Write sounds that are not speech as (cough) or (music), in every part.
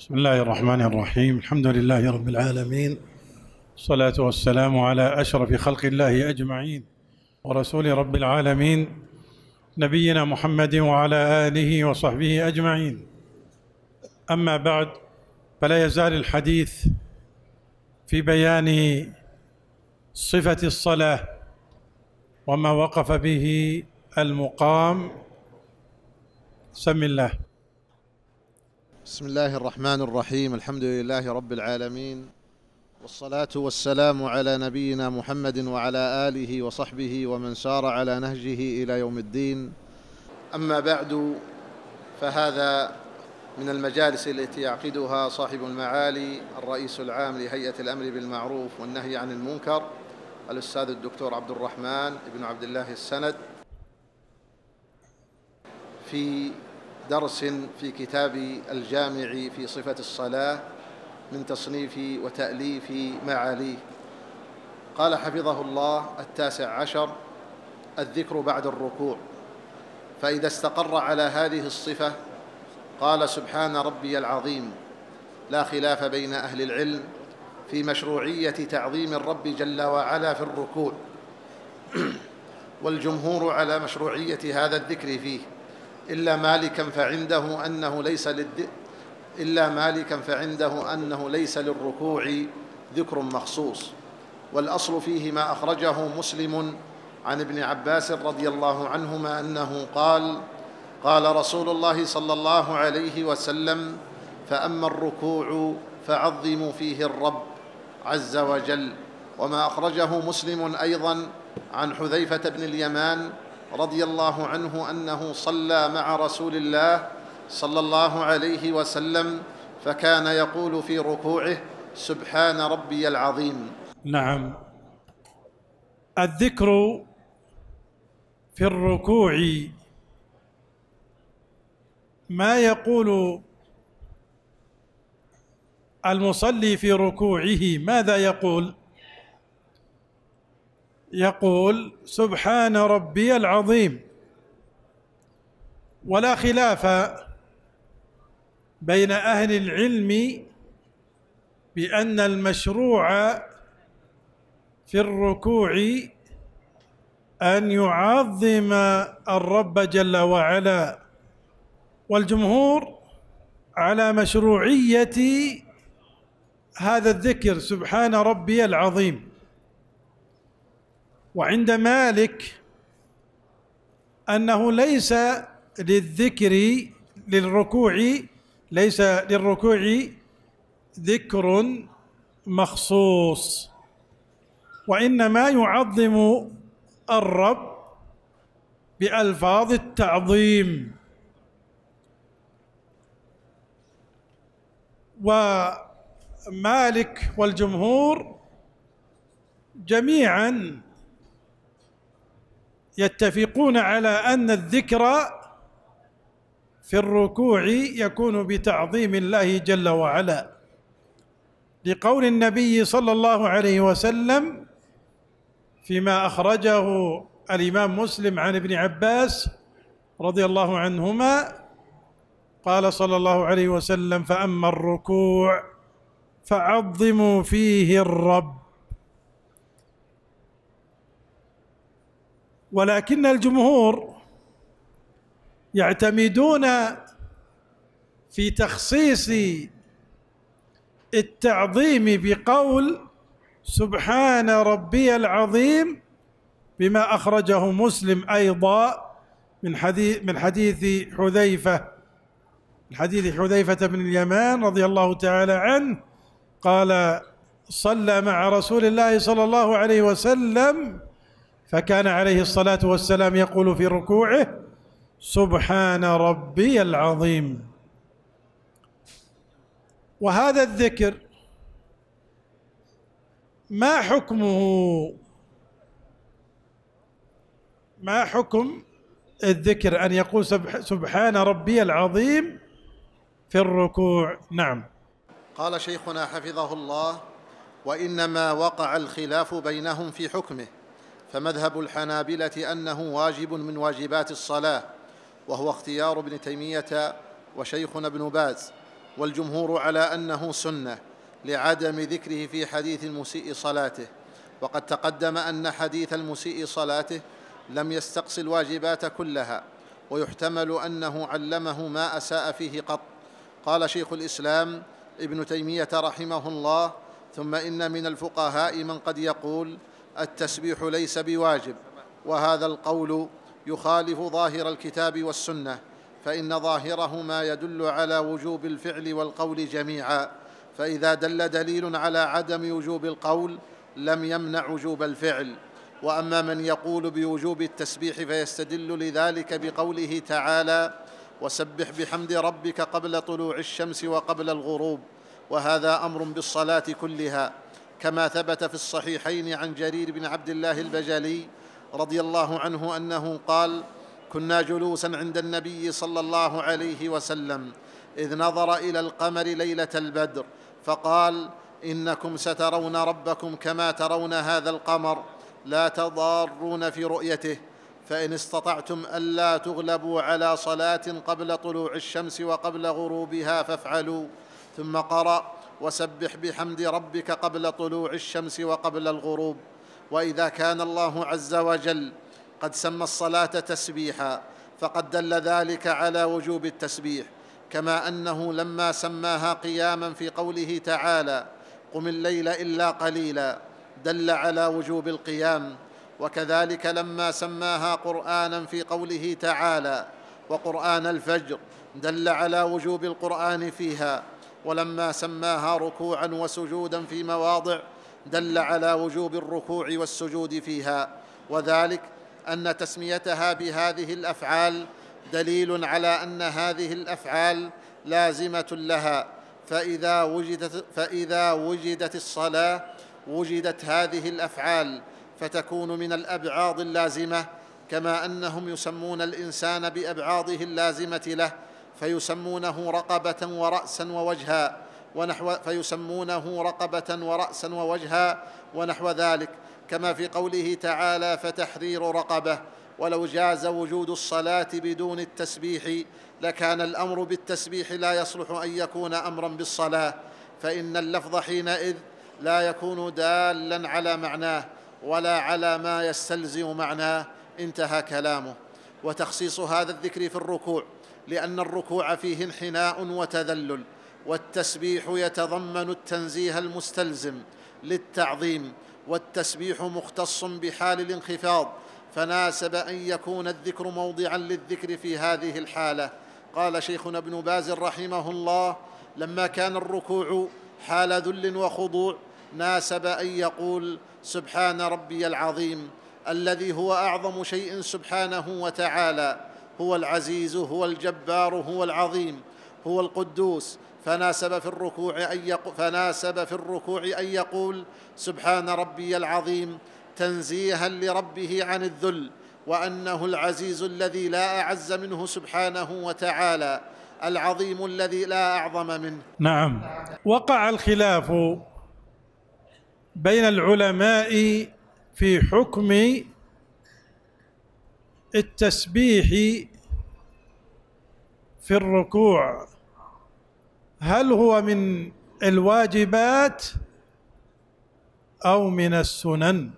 بسم الله الرحمن الرحيم الحمد لله رب العالمين الصلاة والسلام على أشرف خلق الله أجمعين ورسول رب العالمين نبينا محمد وعلى آله وصحبه أجمعين أما بعد فلا يزال الحديث في بيان صفة الصلاة وما وقف به المقام سم الله بسم الله الرحمن الرحيم الحمد لله رب العالمين والصلاة والسلام على نبينا محمد وعلى آله وصحبه ومن سار على نهجه إلى يوم الدين أما بعد فهذا من المجالس التي يعقدها صاحب المعالي الرئيس العام لهيئة الأمر بالمعروف والنهي عن المنكر الأستاذ الدكتور عبد الرحمن بن عبد الله السند في درس في كتاب الجامع في صفة الصلاة من تصنيف وتأليف معاليه قال حفظه الله التاسع عشر الذكر بعد الركوع فإذا استقر على هذه الصفة قال سبحان ربي العظيم لا خلاف بين أهل العلم في مشروعية تعظيم الرب جل وعلا في الركوع (clears throat) والجمهور على مشروعية هذا الذكر فيه إلا مالكا فعنده أنه ليس للد... إلا مالكا فعنده أنه ليس للركوع ذكر مخصوص والأصل فيه ما أخرجه مسلم عن ابن عباس رضي الله عنهما أنه قال قال رسول الله صلى الله عليه وسلم فأما الركوع فعظموا فيه الرب عز وجل وما أخرجه مسلم أيضا عن حذيفة بن اليمان رضي الله عنه انه صلى مع رسول الله صلى الله عليه وسلم فكان يقول في ركوعه سبحان ربي العظيم نعم الذكر في الركوع ما يقول المصلي في ركوعه ماذا يقول يقول سبحان ربي العظيم ولا خلاف بين اهل العلم بان المشروع في الركوع ان يعظم الرب جل وعلا والجمهور على مشروعيه هذا الذكر سبحان ربي العظيم وعند مالك انه ليس للذكر للركوع ليس للركوع ذكر مخصوص وانما يعظم الرب بالفاظ التعظيم ومالك والجمهور جميعا يتفقون على ان الذكر في الركوع يكون بتعظيم الله جل وعلا لقول النبي صلى الله عليه وسلم فيما اخرجه الامام مسلم عن ابن عباس رضي الله عنهما قال صلى الله عليه وسلم فاما الركوع فعظموا فيه الرب ولكن الجمهور يعتمدون في تخصيص التعظيم بقول سبحان ربي العظيم بما اخرجه مسلم ايضا من حديث من حديث حذيفه الحديث حديث حذيفه بن اليمان رضي الله تعالى عنه قال صلى مع رسول الله صلى الله عليه وسلم فكان عليه الصلاه والسلام يقول في ركوعه سبحان ربي العظيم وهذا الذكر ما حكمه ما حكم الذكر ان يقول سبحان ربي العظيم في الركوع نعم قال شيخنا حفظه الله وانما وقع الخلاف بينهم في حكمه فمذهب الحنابلة أنه واجب من واجبات الصلاة وهو اختيار ابن تيمية وشيخنا ابن باز والجمهور على أنه سنة لعدم ذكره في حديث المسيء صلاته وقد تقدم أن حديث المسيء صلاته لم يستقص الواجبات كلها ويحتمل أنه علمه ما أساء فيه قط قال شيخ الإسلام ابن تيمية رحمه الله ثم إن من الفقهاء من قد يقول التسبيح ليس بواجب وهذا القول يخالف ظاهر الكتاب والسنه فان ظاهرهما يدل على وجوب الفعل والقول جميعا فاذا دل دليل على عدم وجوب القول لم يمنع وجوب الفعل واما من يقول بوجوب التسبيح فيستدل لذلك بقوله تعالى وسبح بحمد ربك قبل طلوع الشمس وقبل الغروب وهذا امر بالصلاه كلها كما ثبت في الصحيحين عن جرير بن عبد الله البجلي رضي الله عنه انه قال كنا جلوسا عند النبي صلى الله عليه وسلم اذ نظر الى القمر ليله البدر فقال انكم سترون ربكم كما ترون هذا القمر لا تضارون في رؤيته فان استطعتم الا تغلبوا على صلاه قبل طلوع الشمس وقبل غروبها فافعلوا ثم قرأ وسبح بحمد ربك قبل طلوع الشمس وقبل الغروب واذا كان الله عز وجل قد سمى الصلاه تسبيحا فقد دل ذلك على وجوب التسبيح كما انه لما سماها قياما في قوله تعالى قم الليل الا قليلا دل على وجوب القيام وكذلك لما سماها قرانا في قوله تعالى وقران الفجر دل على وجوب القران فيها ولما سماها ركوعا وسجودا في مواضع دل على وجوب الركوع والسجود فيها وذلك ان تسميتها بهذه الافعال دليل على ان هذه الافعال لازمه لها فاذا وجدت فاذا وجدت الصلاه وجدت هذه الافعال فتكون من الابعاض اللازمه كما انهم يسمون الانسان بابعاضه اللازمه له فيسمونه رقبة ورأسا ووجها ونحو فيسمونه رقبة ورأسا ووجها ونحو ذلك كما في قوله تعالى فتحرير رقبة ولو جاز وجود الصلاة بدون التسبيح لكان الأمر بالتسبيح لا يصلح أن يكون أمرا بالصلاة فإن اللفظ حينئذ لا يكون دالا على معناه ولا على ما يستلزم معناه انتهى كلامه وتخصيص هذا الذكر في الركوع لان الركوع فيه انحناء وتذلل والتسبيح يتضمن التنزيه المستلزم للتعظيم والتسبيح مختص بحال الانخفاض فناسب ان يكون الذكر موضعا للذكر في هذه الحاله قال شيخنا ابن باز رحمه الله لما كان الركوع حال ذل وخضوع ناسب ان يقول سبحان ربي العظيم الذي هو اعظم شيء سبحانه وتعالى هو العزيز هو الجبار هو العظيم هو القدوس فناسب في الركوع أن يقول فناسب في الركوع أن يقول سبحان ربي العظيم تنزيها لربه عن الذل وأنه العزيز الذي لا أعز منه سبحانه وتعالى العظيم الذي لا أعظم منه نعم وقع الخلاف بين العلماء في حكم التسبيح في الركوع هل هو من الواجبات او من السنن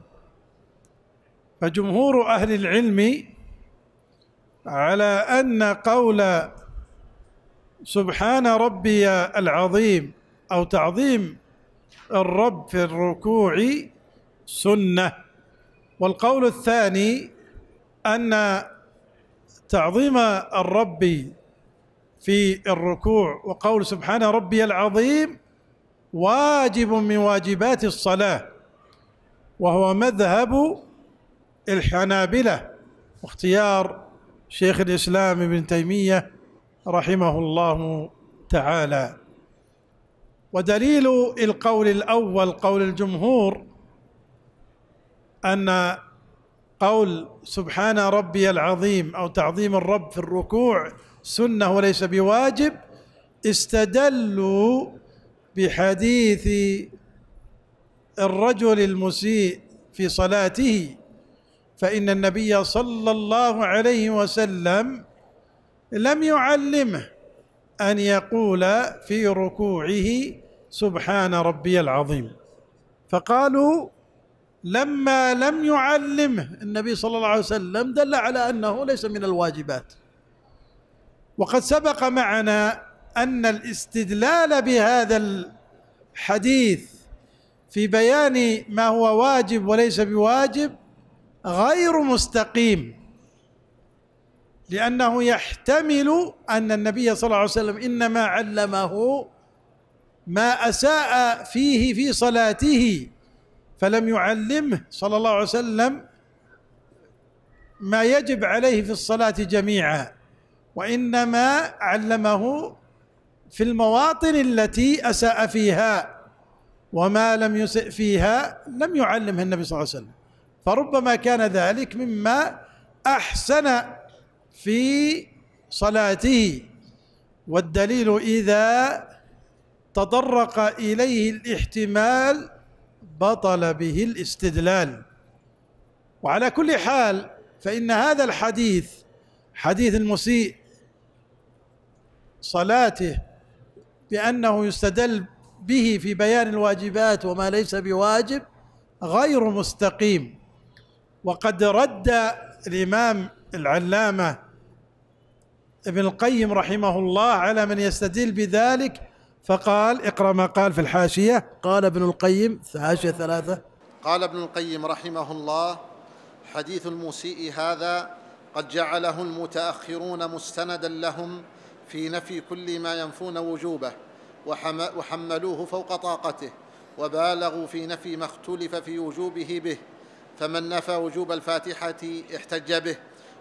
فجمهور اهل العلم على ان قول سبحان ربي العظيم او تعظيم الرب في الركوع سنه والقول الثاني ان تعظيم الرب في الركوع وقول سبحان ربي العظيم واجب من واجبات الصلاه وهو مذهب الحنابله واختيار شيخ الاسلام ابن تيميه رحمه الله تعالى ودليل القول الاول قول الجمهور ان قول سبحان ربي العظيم او تعظيم الرب في الركوع سنه وليس بواجب استدلوا بحديث الرجل المسيء في صلاته فان النبي صلى الله عليه وسلم لم يعلمه ان يقول في ركوعه سبحان ربي العظيم فقالوا لما لم يعلمه النبي صلى الله عليه وسلم دل على انه ليس من الواجبات وقد سبق معنا ان الاستدلال بهذا الحديث في بيان ما هو واجب وليس بواجب غير مستقيم لانه يحتمل ان النبي صلى الله عليه وسلم انما علمه ما اساء فيه في صلاته فلم يعلمه صلى الله عليه وسلم ما يجب عليه في الصلاة جميعا وإنما علمه في المواطن التي أساء فيها وما لم يسئ فيها لم يعلمه النبي صلى الله عليه وسلم فربما كان ذلك مما أحسن في صلاته والدليل إذا تطرق إليه الاحتمال بطل به الاستدلال وعلى كل حال فإن هذا الحديث حديث المسيء صلاته بأنه يستدل به في بيان الواجبات وما ليس بواجب غير مستقيم وقد رد الإمام العلامة ابن القيم رحمه الله على من يستدل بذلك فقال اقرأ ما قال في الحاشية قال ابن القيم حاشية ثلاثة قال ابن القيم رحمه الله حديث المسيء هذا قد جعله المتأخرون مستندا لهم في نفي كل ما ينفون وجوبه وحملوه فوق طاقته وبالغوا في نفي ما اختلف في وجوبه به فمن نفى وجوب الفاتحة احتج به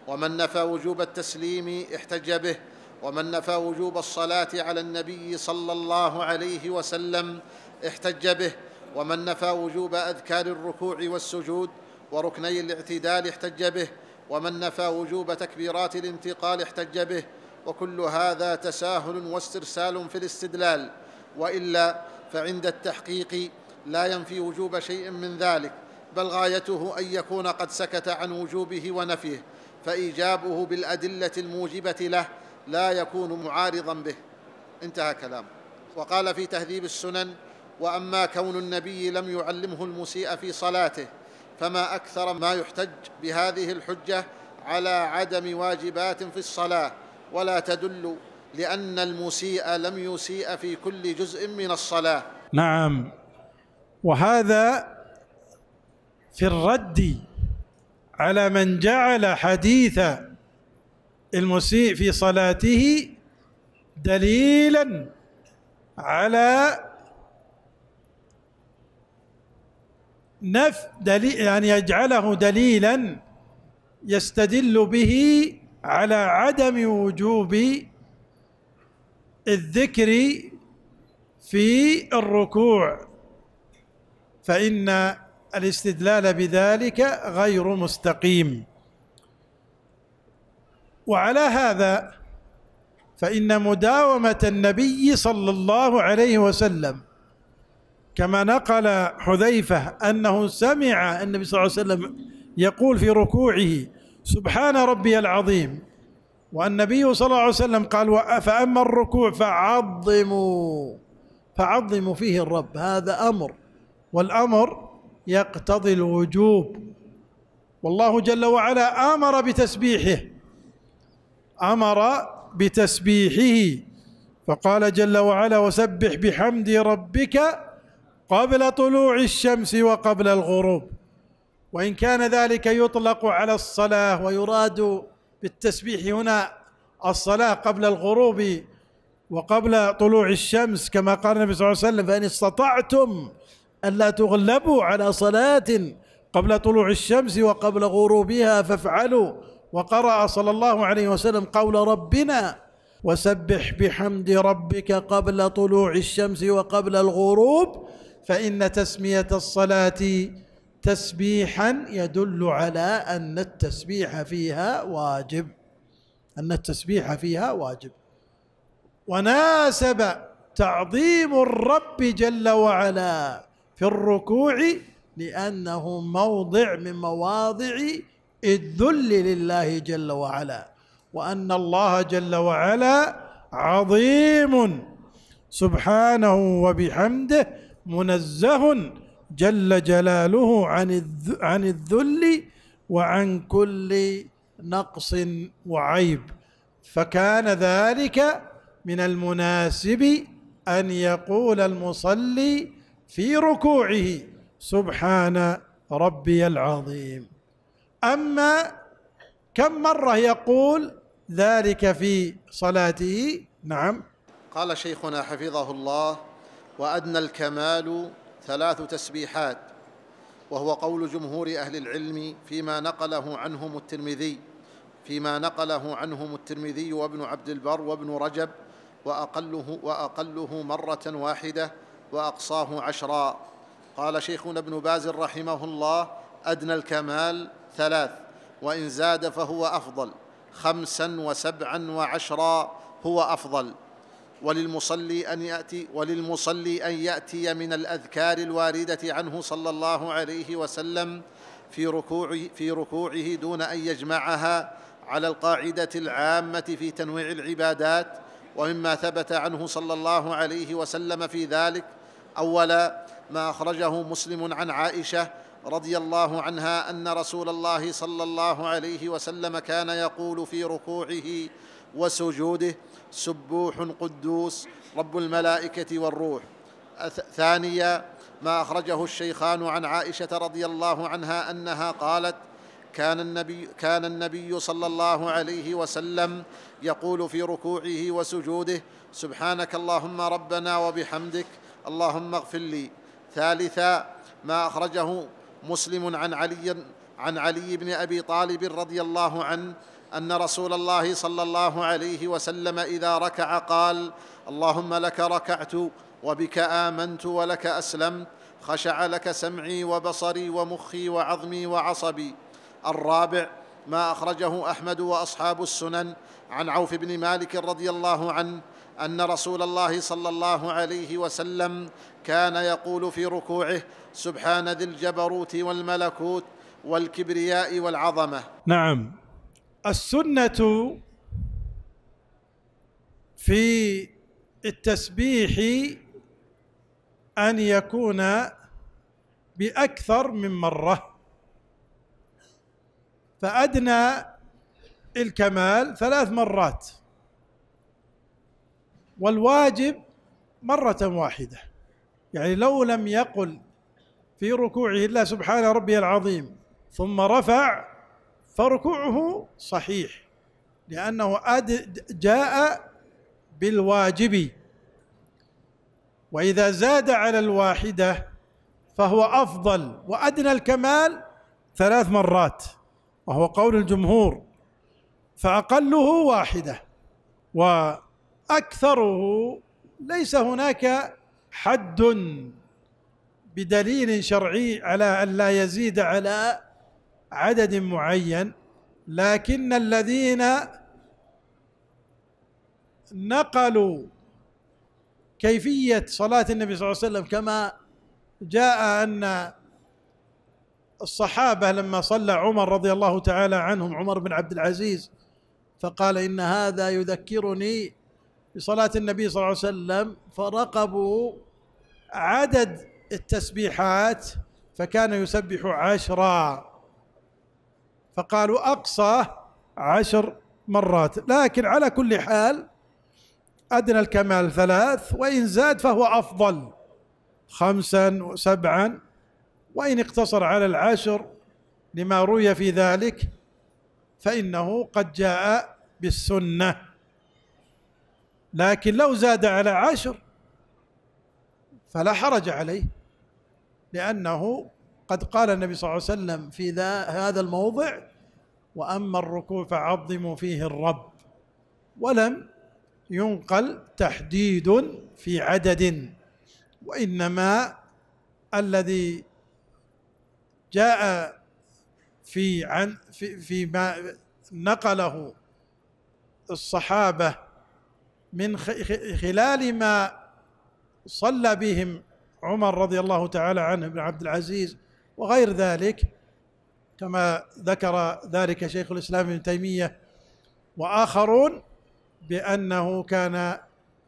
ومن نفى وجوب التسليم احتج به ومن نفى وجوب الصلاه على النبي صلى الله عليه وسلم احتج به ومن نفى وجوب اذكار الركوع والسجود وركني الاعتدال احتج به ومن نفى وجوب تكبيرات الانتقال احتج به وكل هذا تساهل واسترسال في الاستدلال والا فعند التحقيق لا ينفي وجوب شيء من ذلك بل غايته ان يكون قد سكت عن وجوبه ونفيه فايجابه بالادله الموجبه له لا يكون معارضا به انتهى كلامه وقال في تهذيب السنن واما كون النبي لم يعلمه المسيء في صلاته فما اكثر ما يحتج بهذه الحجه على عدم واجبات في الصلاه ولا تدل لان المسيء لم يسيء في كل جزء من الصلاه نعم وهذا في الرد على من جعل حديث المسيء في صلاته دليلا على نف دليل يعني يجعله دليلا يستدل به على عدم وجوب الذكر في الركوع فإن الاستدلال بذلك غير مستقيم وعلى هذا فإن مداومة النبي صلى الله عليه وسلم كما نقل حذيفة أنه سمع النبي صلى الله عليه وسلم يقول في ركوعه سبحان ربي العظيم والنبي صلى الله عليه وسلم قال فأما الركوع فعظموا فعظموا فيه الرب هذا أمر والأمر يقتضي الوجوب والله جل وعلا آمر بتسبيحه امر بتسبيحه فقال جل وعلا وسبح بحمد ربك قبل طلوع الشمس وقبل الغروب وان كان ذلك يطلق على الصلاه ويراد بالتسبيح هنا الصلاه قبل الغروب وقبل طلوع الشمس كما قال النبي صلى الله عليه وسلم فان استطعتم ان لا تغلبوا على صلاه قبل طلوع الشمس وقبل غروبها فافعلوا وقرأ صلى الله عليه وسلم قول ربنا وسبح بحمد ربك قبل طلوع الشمس وقبل الغروب فإن تسمية الصلاة تسبيحا يدل على أن التسبيح فيها واجب أن التسبيح فيها واجب وناسب تعظيم الرب جل وعلا في الركوع لأنه موضع من مواضع الذل لله جل وعلا وان الله جل وعلا عظيم سبحانه وبحمده منزه جل جلاله عن عن الذل وعن كل نقص وعيب فكان ذلك من المناسب ان يقول المصلي في ركوعه سبحان ربي العظيم أما كم مرة يقول ذلك في صلاته نعم قال شيخنا حفظه الله وأدنى الكمال ثلاث تسبيحات وهو قول جمهور أهل العلم فيما نقله عنهم الترمذي فيما نقله عنهم الترمذي وابن عبد البر وابن رجب وأقله, وأقله مرة واحدة وأقصاه عشرا قال شيخنا ابن باز رحمه الله أدنى الكمال ثلاث وإن زاد فهو أفضل خمسا وسبعا وعشرا هو أفضل وللمصلي أن يأتي وللمصلي أن يأتي من الأذكار الواردة عنه صلى الله عليه وسلم في ركوعه, في ركوعه دون أن يجمعها على القاعدة العامة في تنويع العبادات ومما ثبت عنه صلى الله عليه وسلم في ذلك أولا ما أخرجه مسلم عن عائشة رضي الله عنها ان رسول الله صلى الله عليه وسلم كان يقول في ركوعه وسجوده سبوح قدوس رب الملائكه والروح ثانيا ما اخرجه الشيخان عن عائشه رضي الله عنها انها قالت كان النبي كان النبي صلى الله عليه وسلم يقول في ركوعه وسجوده سبحانك اللهم ربنا وبحمدك اللهم اغفر لي ثالثا ما اخرجه مسلم عن علي عن علي بن ابي طالب رضي الله عنه ان رسول الله صلى الله عليه وسلم اذا ركع قال اللهم لك ركعت وبك امنت ولك اسلمت خشع لك سمعي وبصري ومخي وعظمي وعصبي الرابع ما اخرجه احمد واصحاب السنن عن عوف بن مالك رضي الله عنه ان رسول الله صلى الله عليه وسلم كان يقول في ركوعه سبحان ذي الجبروت والملكوت والكبرياء والعظمه نعم السنه في التسبيح ان يكون باكثر من مره فادنى الكمال ثلاث مرات والواجب مره واحده يعني لو لم يقل في ركوعه الله سبحان ربي العظيم ثم رفع فركوعه صحيح لأنه جاء بالواجب وإذا زاد على الواحدة فهو أفضل وأدنى الكمال ثلاث مرات وهو قول الجمهور فأقله واحدة وأكثره ليس هناك حد بدليل شرعي على أن لا يزيد على عدد معين لكن الذين نقلوا كيفية صلاة النبي صلى الله عليه وسلم كما جاء أن الصحابة لما صلى عمر رضي الله تعالى عنهم عمر بن عبد العزيز فقال إن هذا يذكرني بصلاة النبي صلى الله عليه وسلم فرقبوا عدد التسبيحات فكان يسبح عشرا فقالوا أقصى عشر مرات لكن على كل حال أدنى الكمال ثلاث وإن زاد فهو أفضل خمسا وسبعا وإن اقتصر على العشر لما روي في ذلك فإنه قد جاء بالسنة لكن لو زاد على عشر فلا حرج عليه لأنه قد قال النبي صلى الله عليه وسلم في ذا هذا الموضع وأما الركوع فعظموا فيه الرب ولم ينقل تحديد في عدد وإنما الذي جاء في عن في فيما نقله الصحابة من خلال ما صلى بهم عمر رضي الله تعالى عنه بن عبد العزيز وغير ذلك كما ذكر ذلك شيخ الاسلام ابن تيميه واخرون بانه كان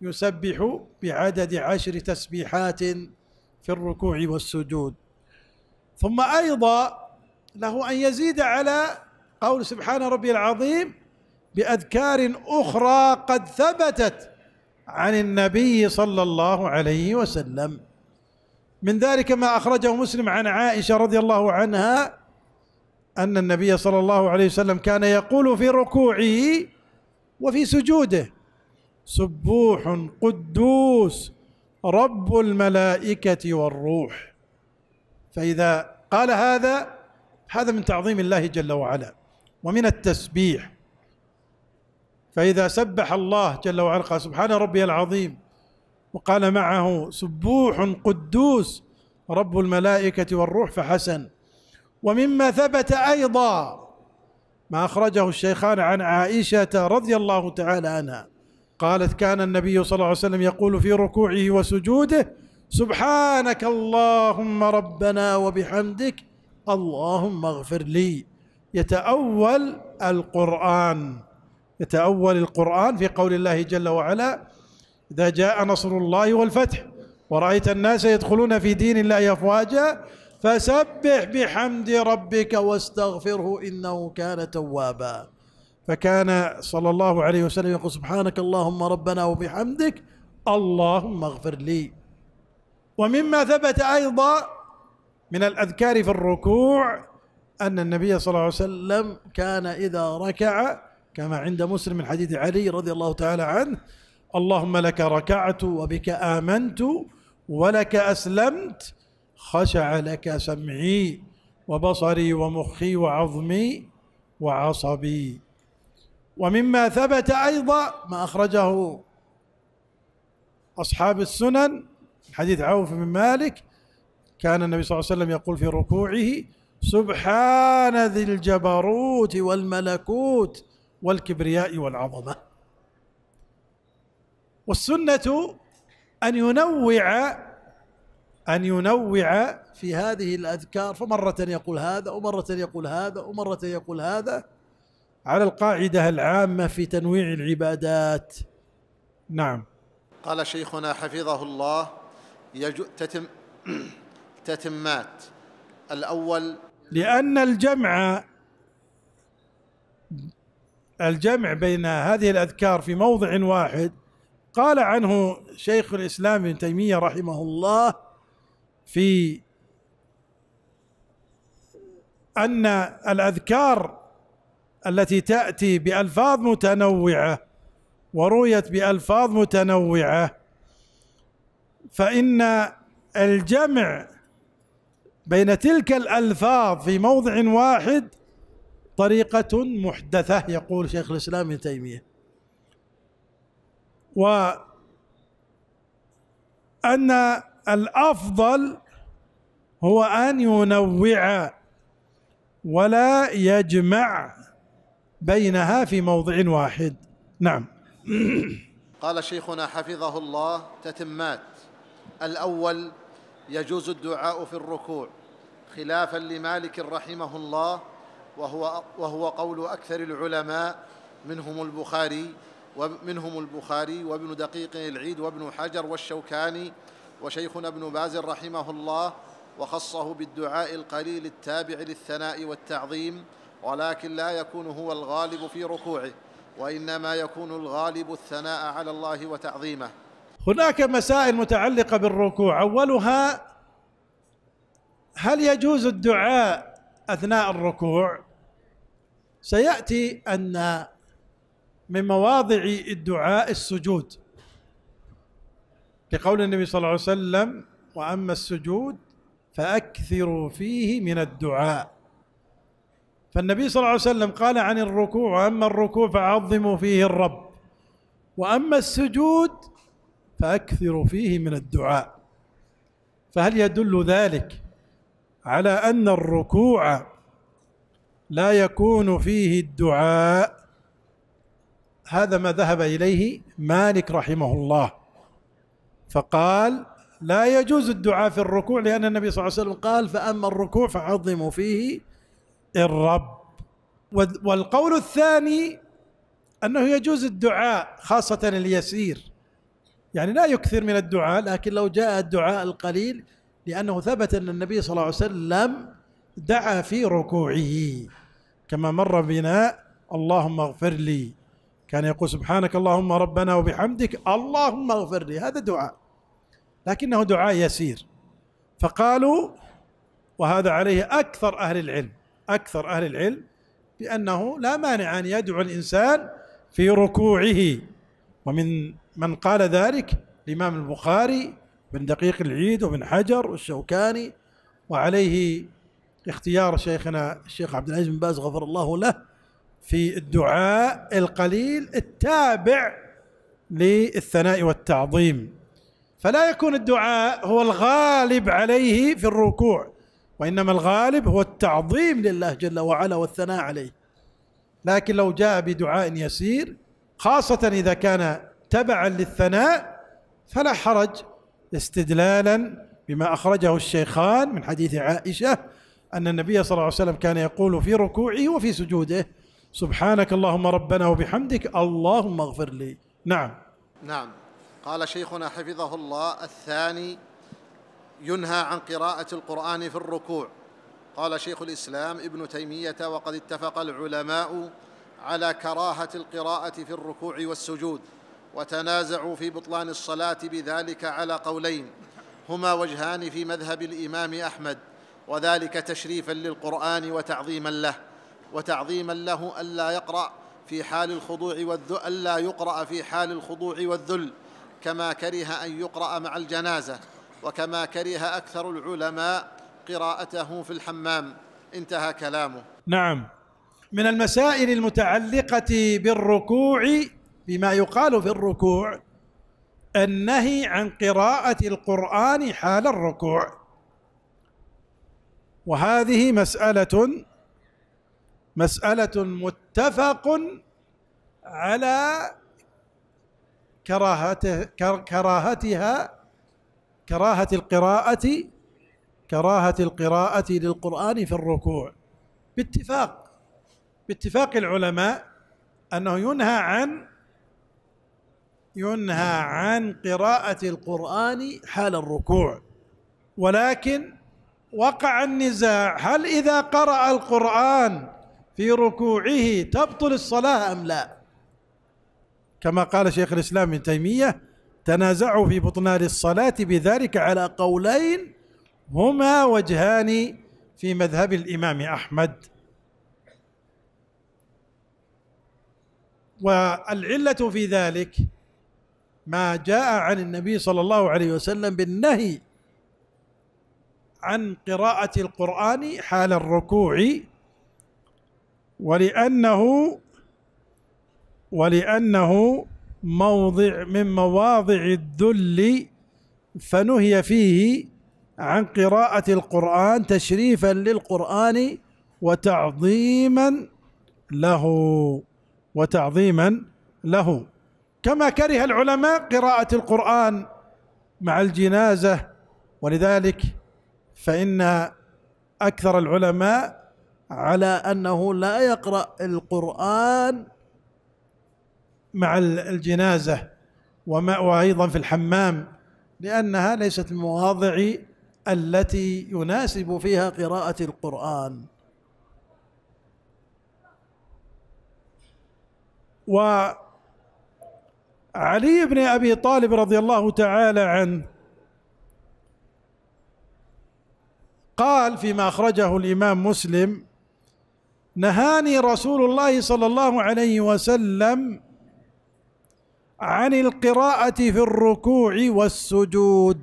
يسبح بعدد عشر تسبيحات في الركوع والسجود ثم ايضا له ان يزيد على قول سبحان ربي العظيم باذكار اخرى قد ثبتت عن النبي صلى الله عليه وسلم من ذلك ما اخرجه مسلم عن عائشه رضي الله عنها ان النبي صلى الله عليه وسلم كان يقول في ركوعه وفي سجوده سبوح قدوس رب الملائكه والروح فاذا قال هذا هذا من تعظيم الله جل وعلا ومن التسبيح فإذا سبح الله جل وعلا قال سبحان ربي العظيم وقال معه سبوح قدوس رب الملائكة والروح فحسن ومما ثبت أيضا ما أخرجه الشيخان عن عائشة رضي الله تعالى عنها قالت كان النبي صلى الله عليه وسلم يقول في ركوعه وسجوده سبحانك اللهم ربنا وبحمدك اللهم اغفر لي يتأول القرآن يتأول القرآن في قول الله جل وعلا إذا جاء نصر الله والفتح ورأيت الناس يدخلون في دين الله أفواجا فسبح بحمد ربك واستغفره إنه كان توابا فكان صلى الله عليه وسلم يقول سبحانك اللهم ربنا وبحمدك اللهم اغفر لي ومما ثبت أيضا من الأذكار في الركوع أن النبي صلى الله عليه وسلم كان إذا ركع كما عند مسلم من حديث علي رضي الله تعالى عنه اللهم لك ركعت وبك امنت ولك اسلمت خشع لك سمعي وبصري ومخي وعظمي وعصبي ومما ثبت ايضا ما اخرجه اصحاب السنن حديث عوف بن مالك كان النبي صلى الله عليه وسلم يقول في ركوعه سبحان ذي الجبروت والملكوت والكبرياء والعظمه والسنة أن ينوع أن ينوع في هذه الأذكار فمرة يقول هذا ومرة يقول هذا ومرة يقول هذا على القاعدة العامة في تنويع العبادات نعم قال شيخنا حفظه الله يجو تتم (clears throat) تتمات الأول لأن الجمع الجمع بين هذه الأذكار في موضع واحد قال عنه شيخ الاسلام ابن تيميه رحمه الله في ان الاذكار التي تاتي بالفاظ متنوعه ورويت بالفاظ متنوعه فان الجمع بين تلك الالفاظ في موضع واحد طريقه محدثه يقول شيخ الاسلام ابن تيميه وأن الأفضل هو أن ينوع ولا يجمع بينها في موضع واحد نعم قال شيخنا حفظه الله تتمات الأول يجوز الدعاء في الركوع خلافا لمالك رحمه الله وهو, وهو قول أكثر العلماء منهم البخاري ومنهم البخاري وابن دقيق العيد وابن حجر والشوكاني وشيخنا ابن باز رحمه الله وخصه بالدعاء القليل التابع للثناء والتعظيم ولكن لا يكون هو الغالب في ركوعه وانما يكون الغالب الثناء على الله وتعظيمه هناك مسائل متعلقه بالركوع اولها هل يجوز الدعاء اثناء الركوع سياتي ان من مواضع الدعاء السجود لقول النبي صلى الله عليه وسلم واما السجود فاكثروا فيه من الدعاء فالنبي صلى الله عليه وسلم قال عن الركوع واما الركوع فعظموا فيه الرب واما السجود فاكثروا فيه من الدعاء فهل يدل ذلك على ان الركوع لا يكون فيه الدعاء هذا ما ذهب اليه مالك رحمه الله فقال لا يجوز الدعاء في الركوع لان النبي صلى الله عليه وسلم قال فاما الركوع فعظموا فيه الرب والقول الثاني انه يجوز الدعاء خاصه اليسير يعني لا يكثر من الدعاء لكن لو جاء الدعاء القليل لانه ثبت ان النبي صلى الله عليه وسلم دعا في ركوعه كما مر بنا اللهم اغفر لي كان يقول سبحانك اللهم ربنا وبحمدك اللهم اغفر لي هذا دعاء لكنه دعاء يسير فقالوا وهذا عليه اكثر اهل العلم اكثر اهل العلم بانه لا مانع ان يدعو الانسان في ركوعه ومن من قال ذلك الامام البخاري بن دقيق العيد وابن حجر والشوكاني وعليه اختيار شيخنا الشيخ عبد العزيز بن باز غفر الله له في الدعاء القليل التابع للثناء والتعظيم فلا يكون الدعاء هو الغالب عليه في الركوع وانما الغالب هو التعظيم لله جل وعلا والثناء عليه لكن لو جاء بدعاء يسير خاصه اذا كان تبعا للثناء فلا حرج استدلالا بما اخرجه الشيخان من حديث عائشه ان النبي صلى الله عليه وسلم كان يقول في ركوعه وفي سجوده سبحانك اللهم ربنا وبحمدك اللهم اغفر لي نعم نعم قال شيخنا حفظه الله الثاني ينهى عن قراءة القرآن في الركوع قال شيخ الإسلام ابن تيمية وقد اتفق العلماء على كراهة القراءة في الركوع والسجود وتنازعوا في بطلان الصلاة بذلك على قولين هما وجهان في مذهب الإمام أحمد وذلك تشريفا للقرآن وتعظيما له وتعظيما له ألا يقرأ في حال الخضوع والذل ألا يقرأ في حال الخضوع والذل كما كره أن يقرأ مع الجنازة وكما كره أكثر العلماء قراءته في الحمام انتهى كلامه نعم من المسائل المتعلقة بالركوع بما يقال في الركوع النهي عن قراءة القرآن حال الركوع وهذه مسألة مسألة متفق على كراهته كراهتها كراهة القراءة كراهة القراءة للقرآن في الركوع باتفاق باتفاق العلماء أنه ينهى عن ينهى عن قراءة القرآن حال الركوع ولكن وقع النزاع هل إذا قرأ القرآن في ركوعه تبطل الصلاة أم لا كما قال شيخ الإسلام ابن تيمية تنازعوا في بطنان الصلاة بذلك على قولين هما وجهان في مذهب الإمام أحمد والعلة في ذلك ما جاء عن النبي صلى الله عليه وسلم بالنهي عن قراءة القرآن حال الركوع ولأنه ولأنه موضع من مواضع الذل فنهي فيه عن قراءة القرآن تشريفا للقرآن وتعظيما له وتعظيما له كما كره العلماء قراءة القرآن مع الجنازة ولذلك فإن أكثر العلماء على انه لا يقرا القران مع الجنازه وما وايضا في الحمام لانها ليست المواضع التي يناسب فيها قراءه القران وعلي بن ابي طالب رضي الله تعالى عنه قال فيما اخرجه الامام مسلم نهاني رسول الله صلى الله عليه وسلم عن القراءة في الركوع والسجود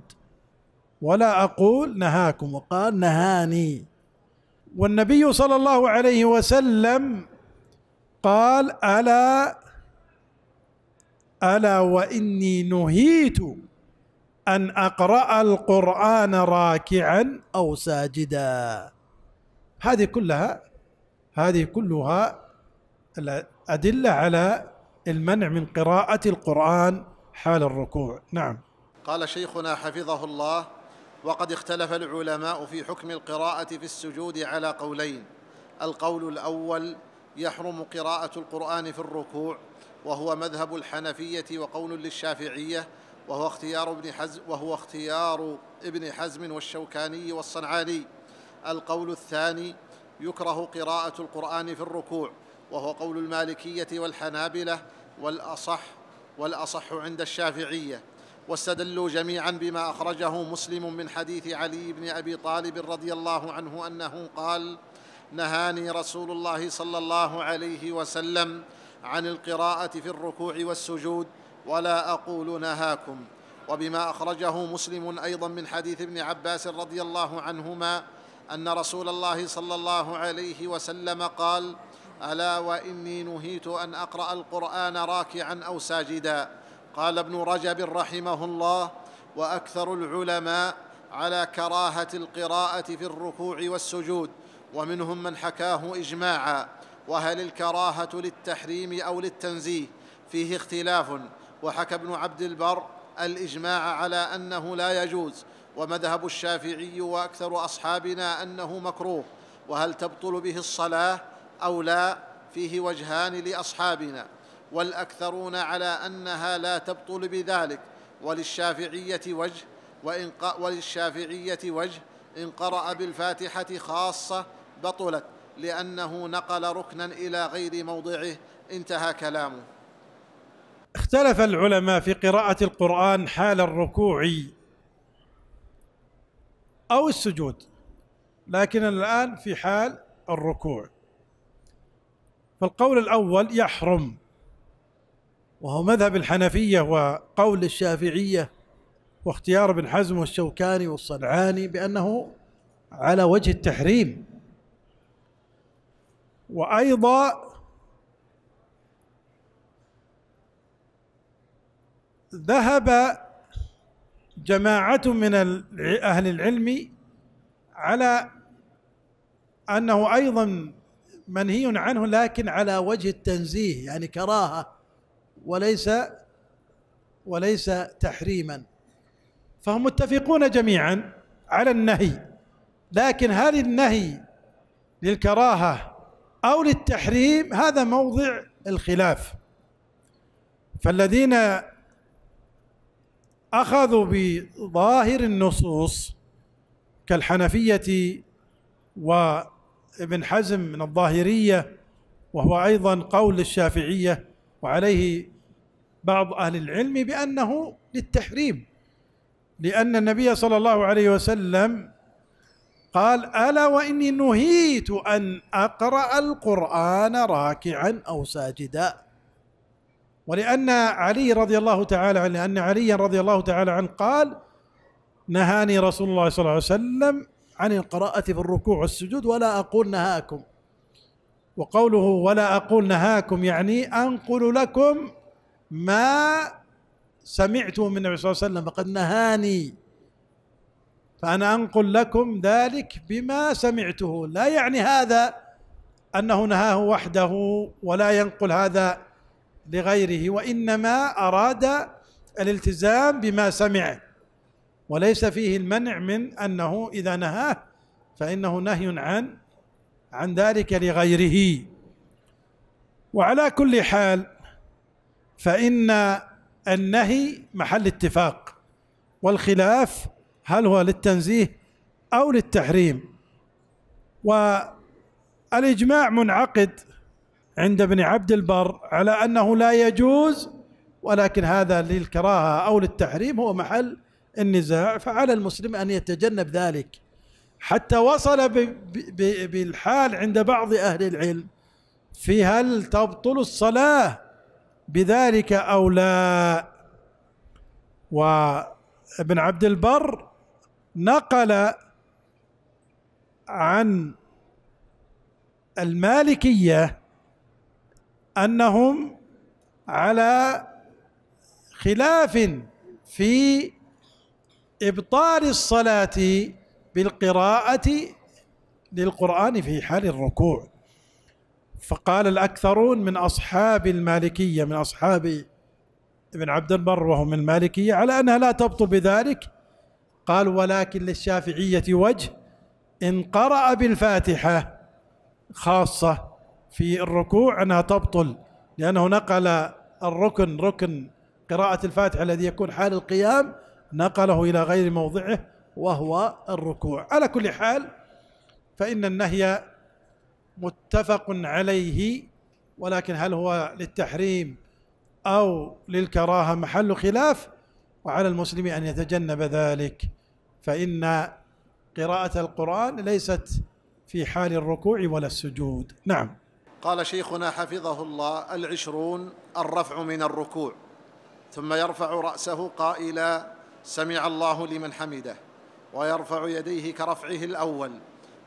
ولا أقول نهاكم وقال نهاني والنبي صلى الله عليه وسلم قال ألا ألا وإني نهيت أن أقرأ القرآن راكعا أو ساجدا هذه كلها هذه كلها الأدلة على المنع من قراءة القرآن حال الركوع نعم قال شيخنا حفظه الله وقد اختلف العلماء في حكم القراءة في السجود على قولين القول الأول يحرم قراءة القرآن في الركوع وهو مذهب الحنفية وقول للشافعية وهو اختيار ابن حزم وهو اختيار ابن حزم والشوكاني والصنعاني القول الثاني يكره قراءة القرآن في الركوع وهو قول المالكية والحنابلة والأصح والأصح عند الشافعية واستدلوا جميعا بما أخرجه مسلم من حديث علي بن أبي طالب رضي الله عنه أنه قال نهاني رسول الله صلى الله عليه وسلم عن القراءة في الركوع والسجود ولا أقول نهاكم وبما أخرجه مسلم أيضا من حديث ابن عباس رضي الله عنهما ان رسول الله صلى الله عليه وسلم قال الا واني نهيت ان اقرا القران راكعا او ساجدا قال ابن رجب رحمه الله واكثر العلماء على كراهه القراءه في الركوع والسجود ومنهم من حكاه اجماعا وهل الكراهه للتحريم او للتنزيه فيه اختلاف وحكى ابن عبد البر الاجماع على انه لا يجوز ومذهب الشافعي واكثر اصحابنا انه مكروه وهل تبطل به الصلاه او لا فيه وجهان لاصحابنا والاكثرون على انها لا تبطل بذلك وللشافعيه وجه وإن وللشافعيه وجه ان قرا بالفاتحه خاصه بطلت لانه نقل ركنا الى غير موضعه انتهى كلامه اختلف العلماء في قراءه القران حال الركوع أو السجود لكن الآن في حال الركوع فالقول الأول يحرم وهو مذهب الحنفية وقول الشافعية واختيار ابن حزم والشوكاني والصنعاني بأنه على وجه التحريم وأيضا ذهب جماعة من أهل العلم على أنه أيضا منهي عنه لكن على وجه التنزيه يعني كراهة وليس وليس تحريما فهم متفقون جميعا على النهي لكن هل النهي للكراهة أو للتحريم هذا موضع الخلاف فالذين اخذوا بظاهر النصوص كالحنفيه وابن حزم من الظاهريه وهو ايضا قول الشافعيه وعليه بعض اهل العلم بانه للتحريم لان النبي صلى الله عليه وسلم قال الا واني نهيت ان اقرا القران راكعا او ساجدا ولأن علي رضي الله تعالى عنه لأن عليا رضي الله تعالى عنه قال نهاني رسول الله صلى الله عليه وسلم عن القراءة في الركوع والسجود ولا أقول نهاكم وقوله ولا أقول نهاكم يعني أنقل لكم ما سمعته من النبي صلى الله عليه وسلم فقد نهاني فأنا أنقل لكم ذلك بما سمعته لا يعني هذا أنه نهاه وحده ولا ينقل هذا لغيره وانما اراد الالتزام بما سمعه وليس فيه المنع من انه اذا نهاه فانه نهي عن عن ذلك لغيره وعلى كل حال فان النهي محل اتفاق والخلاف هل هو للتنزيه او للتحريم والاجماع منعقد عند ابن عبد البر على انه لا يجوز ولكن هذا للكراهه او للتحريم هو محل النزاع فعلى المسلم ان يتجنب ذلك حتى وصل بالحال عند بعض اهل العلم في هل تبطل الصلاه بذلك او لا وابن عبد البر نقل عن المالكيه انهم على خلاف في ابطال الصلاه بالقراءه للقران في حال الركوع فقال الاكثرون من اصحاب المالكيه من اصحاب ابن عبد البر وهم من المالكيه على انها لا تبطل بذلك قال ولكن للشافعيه وجه ان قرأ بالفاتحه خاصه في الركوع أنها تبطل لأنه نقل الركن ركن قراءة الفاتحة الذي يكون حال القيام نقله إلى غير موضعه وهو الركوع على كل حال فإن النهي متفق عليه ولكن هل هو للتحريم أو للكراهة محل خلاف وعلى المسلم أن يتجنب ذلك فإن قراءة القرآن ليست في حال الركوع ولا السجود نعم قال شيخنا حفظه الله العشرون الرفع من الركوع ثم يرفع راسه قائلا سمع الله لمن حمده ويرفع يديه كرفعه الاول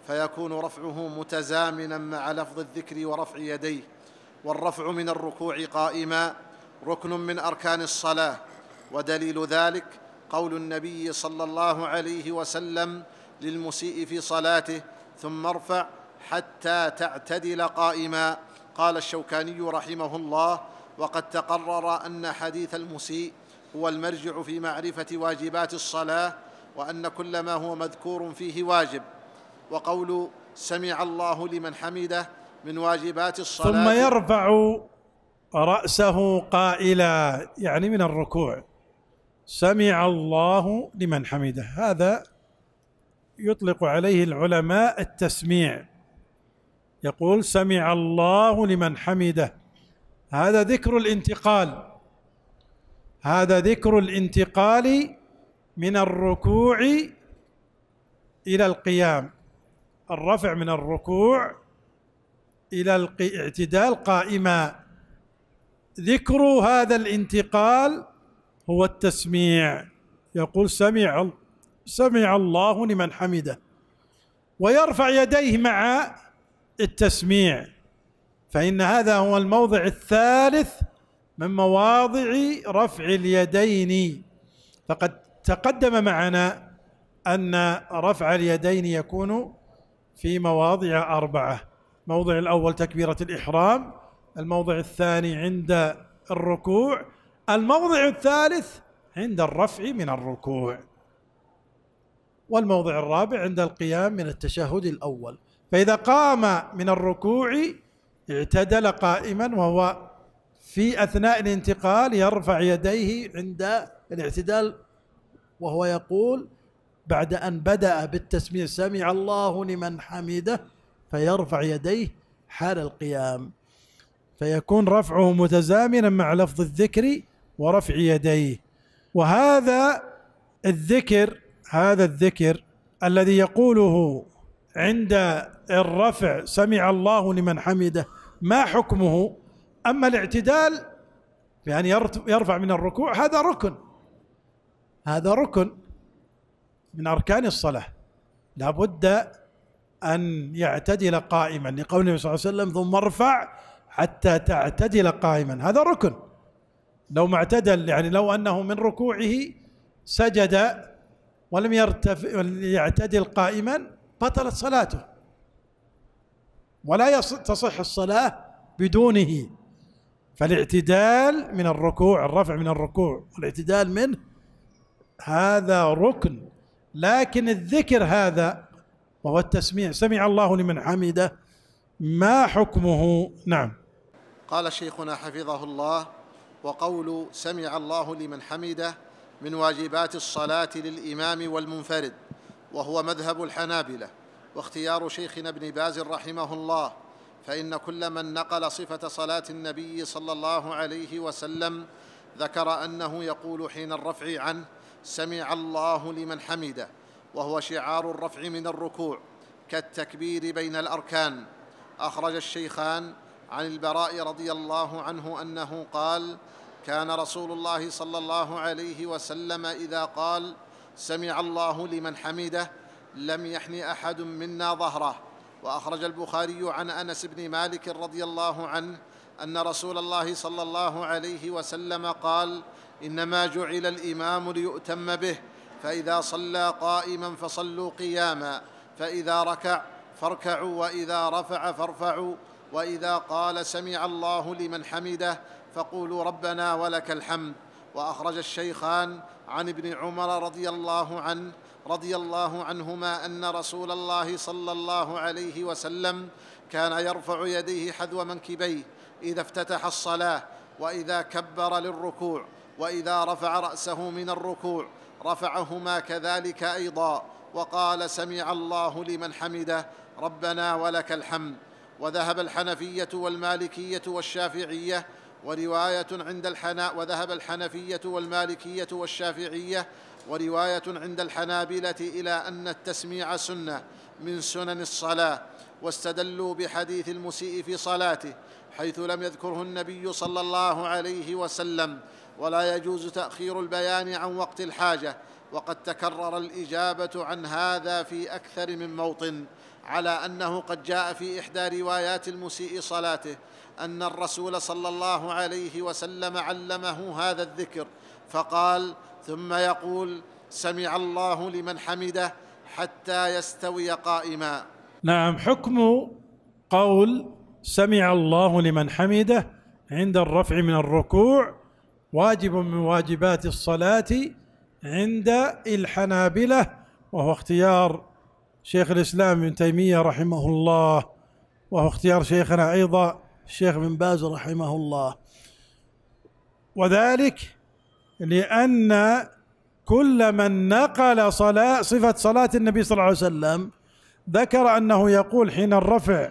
فيكون رفعه متزامنا مع لفظ الذكر ورفع يديه والرفع من الركوع قائما ركن من اركان الصلاه ودليل ذلك قول النبي صلى الله عليه وسلم للمسيء في صلاته ثم ارفع حتى تعتدل قائما قال الشوكاني رحمه الله وقد تقرر ان حديث المسيء هو المرجع في معرفه واجبات الصلاه وان كل ما هو مذكور فيه واجب وقول سمع الله لمن حمده من واجبات الصلاه ثم يرفع راسه قائلا يعني من الركوع سمع الله لمن حمده هذا يطلق عليه العلماء التسميع يقول سمع الله لمن حمده هذا ذكر الانتقال هذا ذكر الانتقال من الركوع الى القيام الرفع من الركوع الى الاعتدال قائما ذكر هذا الانتقال هو التسميع يقول سمع سمع الله لمن حمده ويرفع يديه مع التسميع فإن هذا هو الموضع الثالث من مواضع رفع اليدين فقد تقدم معنا أن رفع اليدين يكون في مواضع أربعة موضع الأول تكبيرة الإحرام الموضع الثاني عند الركوع الموضع الثالث عند الرفع من الركوع والموضع الرابع عند القيام من التشهد الأول فإذا قام من الركوع اعتدل قائما وهو في أثناء الانتقال يرفع يديه عند الاعتدال وهو يقول بعد أن بدأ بالتسميع سمع الله لمن حمده فيرفع يديه حال القيام فيكون رفعه متزامنا مع لفظ الذكر ورفع يديه وهذا الذكر هذا الذكر الذي يقوله عند الرفع سمع الله لمن حمده ما حكمه أما الاعتدال بأن يعني يرفع من الركوع هذا ركن هذا ركن من أركان الصلاة لابد أن يعتدل قائما لقول النبي صلى الله عليه وسلم ثم ارفع حتى تعتدل قائما هذا ركن لو ما اعتدل يعني لو أنه من ركوعه سجد ولم يرتفع يعتدل قائما بطلت صلاته ولا تصح الصلاة بدونه فالاعتدال من الركوع الرفع من الركوع والاعتدال منه هذا ركن لكن الذكر هذا وهو التسميع سمع الله لمن حمده ما حكمه نعم قال شيخنا حفظه الله وقول سمع الله لمن حمده من واجبات الصلاة للإمام والمنفرد وهو مذهب الحنابلة واختيار شيخنا ابن باز رحمه الله فان كل من نقل صفه صلاه النبي صلى الله عليه وسلم ذكر انه يقول حين الرفع عنه سمع الله لمن حمده وهو شعار الرفع من الركوع كالتكبير بين الاركان اخرج الشيخان عن البراء رضي الله عنه انه قال كان رسول الله صلى الله عليه وسلم اذا قال سمع الله لمن حمده لم يحني احد منا ظهره واخرج البخاري عن انس بن مالك رضي الله عنه ان رسول الله صلى الله عليه وسلم قال انما جعل الامام ليؤتم به فاذا صلى قائما فصلوا قياما فاذا ركع فاركعوا واذا رفع فارفعوا واذا قال سمع الله لمن حمده فقولوا ربنا ولك الحمد واخرج الشيخان عن ابن عمر رضي الله عنه رضي الله عنهما ان رسول الله صلى الله عليه وسلم كان يرفع يديه حذو منكبيه اذا افتتح الصلاه واذا كبر للركوع واذا رفع راسه من الركوع رفعهما كذلك ايضا وقال سمع الله لمن حمده ربنا ولك الحمد وذهب الحنفيه والمالكيه والشافعيه وروايه عند الحناء وذهب الحنفيه والمالكيه والشافعيه وروايه عند الحنابله الى ان التسميع سنه من سنن الصلاه واستدلوا بحديث المسيء في صلاته حيث لم يذكره النبي صلى الله عليه وسلم ولا يجوز تاخير البيان عن وقت الحاجه وقد تكرر الاجابه عن هذا في اكثر من موطن على انه قد جاء في احدى روايات المسيء صلاته ان الرسول صلى الله عليه وسلم علمه هذا الذكر فقال ثم يقول سمع الله لمن حمده حتى يستوي قائما نعم حكم قول سمع الله لمن حمده عند الرفع من الركوع واجب من واجبات الصلاه عند الحنابله وهو اختيار شيخ الاسلام ابن تيميه رحمه الله وهو اختيار شيخنا ايضا الشيخ بن باز رحمه الله وذلك لأن كل من نقل صلاة صفة صلاة النبي صلى الله عليه وسلم ذكر أنه يقول حين الرفع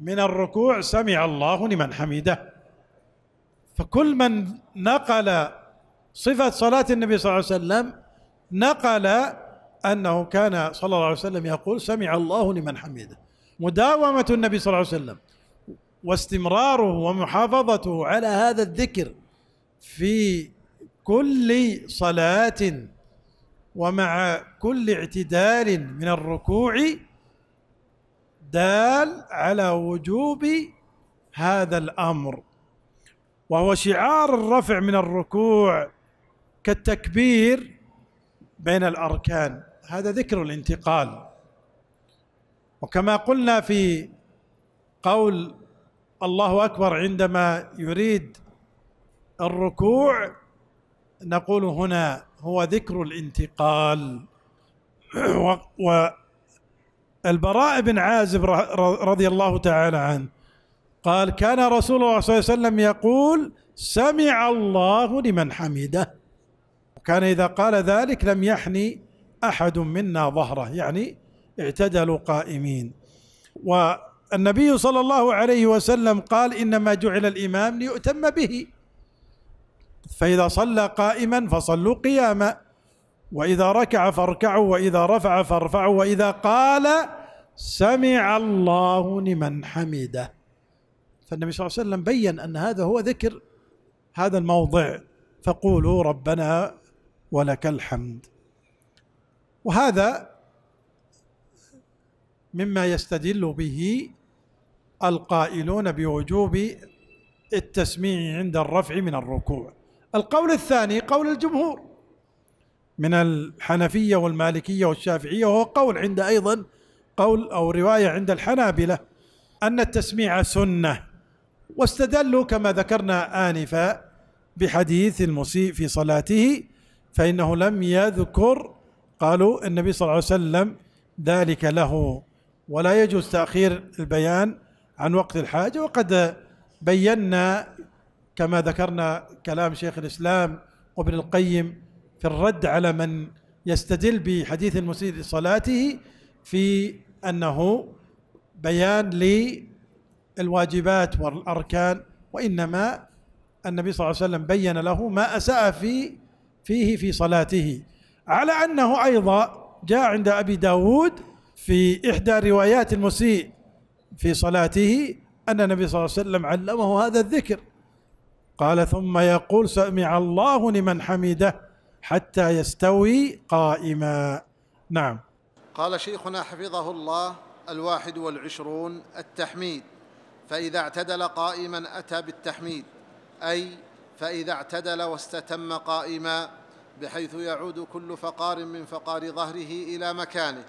من الركوع سمع الله لمن حمده فكل من نقل صفة صلاة النبي صلى الله عليه وسلم نقل أنه كان صلى الله عليه وسلم يقول سمع الله لمن حمده مداومة النبي صلى الله عليه وسلم واستمراره ومحافظته على هذا الذكر في كل صلاة ومع كل اعتدال من الركوع دال على وجوب هذا الأمر وهو شعار الرفع من الركوع كالتكبير بين الأركان هذا ذكر الانتقال وكما قلنا في قول الله أكبر عندما يريد الركوع نقول هنا هو ذكر الانتقال (clears throat) والبراء بن عازب رضي الله تعالى عنه قال كان رسول الله صلى الله عليه وسلم يقول سمع الله لمن حمده وكان إذا قال ذلك لم يحني أحد منا ظهره يعني اعتدلوا قائمين والنبي صلى الله عليه وسلم قال إنما جعل الإمام ليؤتم به فإذا صلى قائما فصلوا قياما وإذا ركع فاركعوا وإذا رفع فارفعوا وإذا قال سمع الله لمن حمده فالنبي صلى الله عليه وسلم بين أن هذا هو ذكر هذا الموضع فقولوا ربنا ولك الحمد وهذا مما يستدل به القائلون بوجوب التسميع عند الرفع من الركوع القول الثاني قول الجمهور من الحنفية والمالكية والشافعية وهو قول عند أيضا قول أو رواية عند الحنابلة أن التسميع سنة واستدلوا كما ذكرنا آنفا بحديث المسيء في صلاته فإنه لم يذكر قالوا النبي صلى الله عليه وسلم ذلك له ولا يجوز تأخير البيان عن وقت الحاجة وقد بينا كما ذكرنا كلام شيخ الإسلام وابن القيم في الرد على من يستدل بحديث المسيء لصلاته في أنه بيان للواجبات والأركان وإنما النبي صلى الله عليه وسلم بين له ما أساء في فيه في صلاته على أنه أيضا جاء عند أبي داود في إحدى روايات المسيء في صلاته أن النبي صلى الله عليه وسلم علمه هذا الذكر قال ثم يقول سمع الله لمن حمده حتى يستوي قائما نعم قال شيخنا حفظه الله الواحد والعشرون التحميد فإذا اعتدل قائما أتى بالتحميد أي فإذا اعتدل واستتم قائما بحيث يعود كل فقار من فقار ظهره إلى مكانه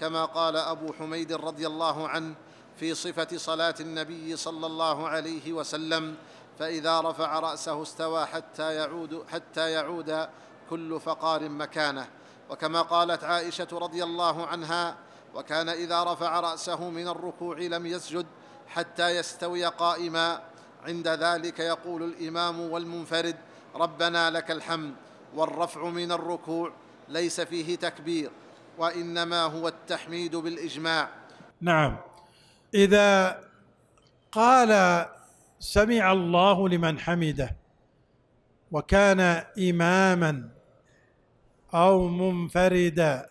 كما قال أبو حميد رضي الله عنه في صفة صلاة النبي صلى الله عليه وسلم فإذا رفع رأسه استوى حتى يعود حتى يعود كل فقار مكانه وكما قالت عائشة رضي الله عنها وكان إذا رفع رأسه من الركوع لم يسجد حتى يستوي قائما عند ذلك يقول الإمام والمنفرد ربنا لك الحمد والرفع من الركوع ليس فيه تكبير وإنما هو التحميد بالإجماع نعم إذا قال سمع الله لمن حمده وكان إماما أو منفردا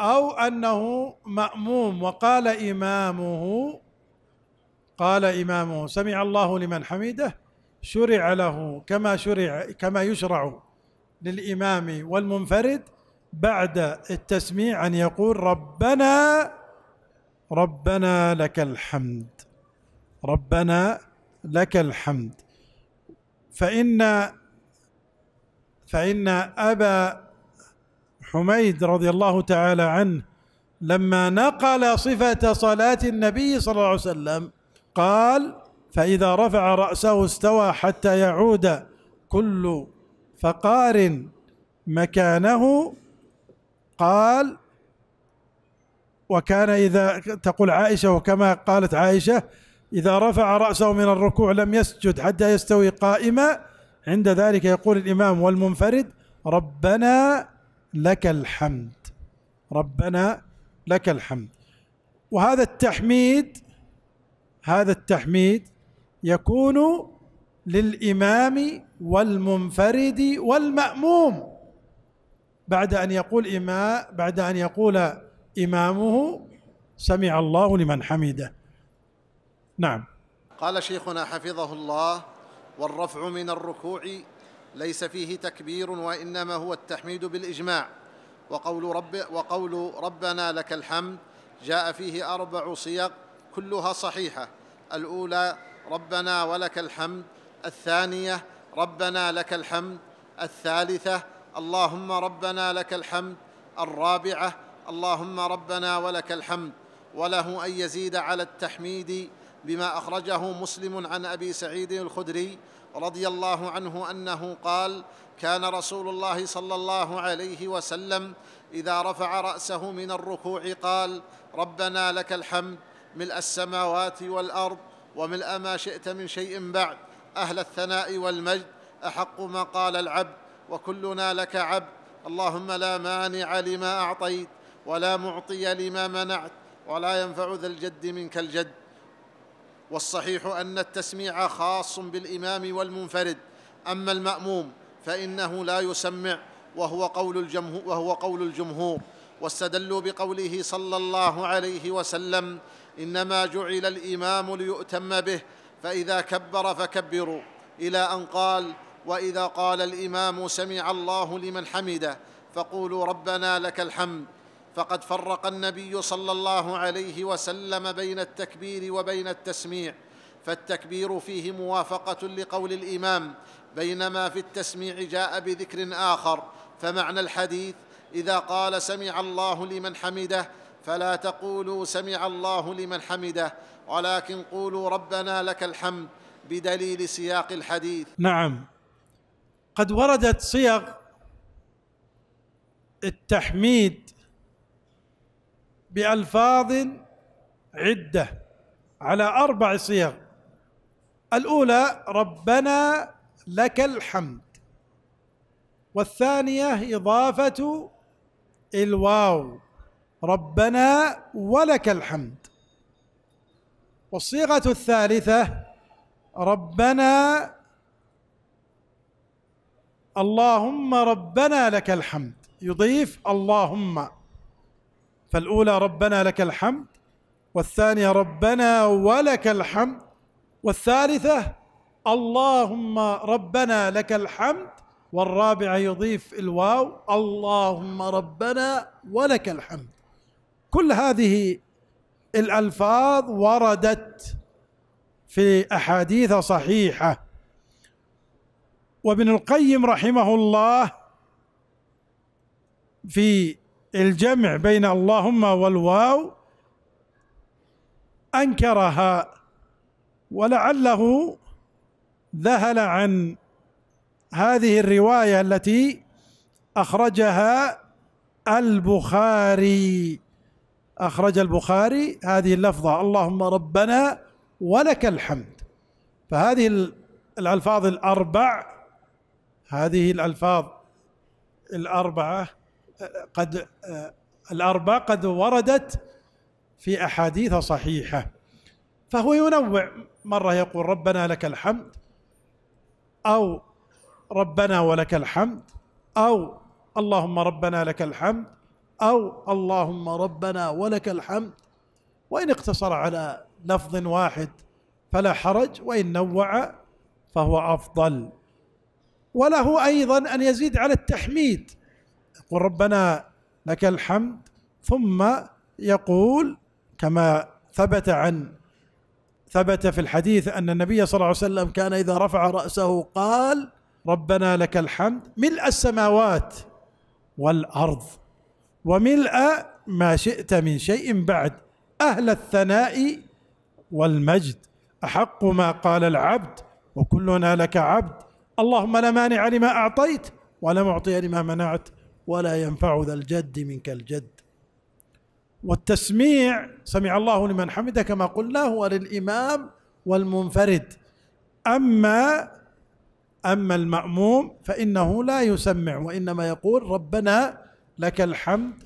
أو أنه مأموم وقال إمامه قال إمامه سمع الله لمن حمده شرع له كما شرع كما يشرع للإمام والمنفرد بعد التسميع أن يقول ربنا ربنا لك الحمد ربنا لك الحمد فإن فإن أبا حميد رضي الله تعالى عنه لما نقل صفة صلاة النبي صلى الله عليه وسلم قال فإذا رفع رأسه استوى حتى يعود كل فقار مكانه قال وكان إذا تقول عائشة وكما قالت عائشة إذا رفع رأسه من الركوع لم يسجد حتى يستوي قائما عند ذلك يقول الإمام والمنفرد ربنا لك الحمد ربنا لك الحمد وهذا التحميد هذا التحميد يكون للإمام والمنفرد والمأموم بعد أن يقول إما بعد أن يقول إمامه سمع الله لمن حمده نعم قال شيخنا حفظه الله والرفع من الركوع ليس فيه تكبير وإنما هو التحميد بالإجماع وقول, رب وقول ربنا لك الحمد جاء فيه أربع صيغ كلها صحيحة الأولى ربنا ولك الحمد الثانية ربنا لك الحمد الثالثة اللهم ربنا لك الحمد الرابعة اللهم ربنا ولك الحمد وله ان يزيد على التحميد بما اخرجه مسلم عن ابي سعيد الخدري رضي الله عنه انه قال كان رسول الله صلى الله عليه وسلم اذا رفع راسه من الركوع قال ربنا لك الحمد ملء السماوات والارض وملء ما شئت من شيء بعد اهل الثناء والمجد احق ما قال العبد وكلنا لك عبد اللهم لا مانع لما اعطيت ولا معطي لما منعت ولا ينفع ذا الجد منك الجد والصحيح ان التسميع خاص بالامام والمنفرد اما الماموم فانه لا يسمع وهو قول الجمهور, وهو قول الجمهور واستدلوا بقوله صلى الله عليه وسلم انما جعل الامام ليؤتم به فاذا كبر فكبروا الى ان قال واذا قال الامام سمع الله لمن حمده فقولوا ربنا لك الحمد فقد فرق النبي صلى الله عليه وسلم بين التكبير وبين التسميع فالتكبير فيه موافقه لقول الامام بينما في التسميع جاء بذكر اخر فمعنى الحديث اذا قال سمع الله لمن حمده فلا تقولوا سمع الله لمن حمده ولكن قولوا ربنا لك الحمد بدليل سياق الحديث نعم قد وردت صيغ التحميد بألفاظ عدة على أربع صيغ الأولى ربنا لك الحمد والثانية إضافة الواو ربنا ولك الحمد والصيغة الثالثة ربنا اللهم ربنا لك الحمد يضيف اللهم فالأولى ربنا لك الحمد والثانية ربنا ولك الحمد والثالثة اللهم ربنا لك الحمد والرابعة يضيف الواو اللهم ربنا ولك الحمد كل هذه الألفاظ وردت في أحاديث صحيحة وابن القيم رحمه الله في الجمع بين اللهم والواو انكرها ولعله ذهل عن هذه الروايه التي اخرجها البخاري اخرج البخاري هذه اللفظه اللهم ربنا ولك الحمد فهذه الالفاظ الاربع هذه الالفاظ الاربعه قد آه، الأربع قد وردت في أحاديث صحيحة فهو ينوع مرة يقول ربنا لك الحمد أو ربنا ولك الحمد أو اللهم ربنا لك الحمد أو اللهم ربنا ولك الحمد وإن اقتصر على لفظ واحد فلا حرج وإن نوع فهو أفضل وله أيضا أن يزيد على التحميد يقول ربنا لك الحمد ثم يقول كما ثبت عن ثبت في الحديث ان النبي صلى الله عليه وسلم كان اذا رفع راسه قال ربنا لك الحمد ملء السماوات والارض وملء ما شئت من شيء بعد اهل الثناء والمجد احق ما قال العبد وكلنا لك عبد اللهم لا مانع لما اعطيت ولا معطي لما منعت ولا ينفع ذا الجد منك الجد والتسميع سمع الله لمن حمده كما قلنا هو للإمام والمنفرد أما أما المأموم فإنه لا يسمع وإنما يقول ربنا لك الحمد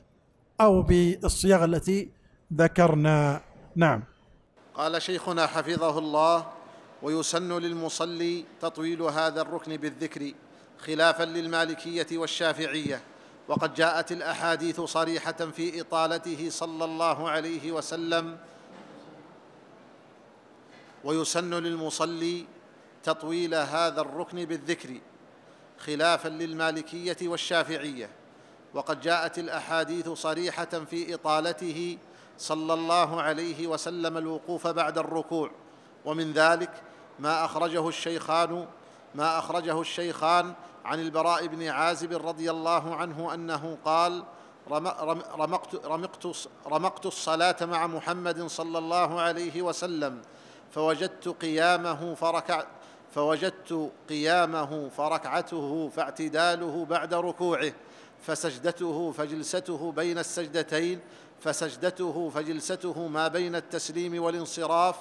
أو بالصيغة التي ذكرنا نعم قال شيخنا حفظه الله ويسن للمصلي تطويل هذا الركن بالذكر خلافا للمالكية والشافعية وقد جاءت الاحاديث صريحه في اطالته صلى الله عليه وسلم ويسن للمصلي تطويل هذا الركن بالذكر خلافا للمالكيه والشافعيه وقد جاءت الاحاديث صريحه في اطالته صلى الله عليه وسلم الوقوف بعد الركوع ومن ذلك ما اخرجه الشيخان ما اخرجه الشيخان عن البراء بن عازب رضي الله عنه انه قال رمقت, رمقت, رمقت الصلاه مع محمد صلى الله عليه وسلم فوجدت قيامه فركع فوجدت قيامه فركعته فاعتداله بعد ركوعه فسجدته فجلسته بين السجدتين فسجدته فجلسته ما بين التسليم والانصراف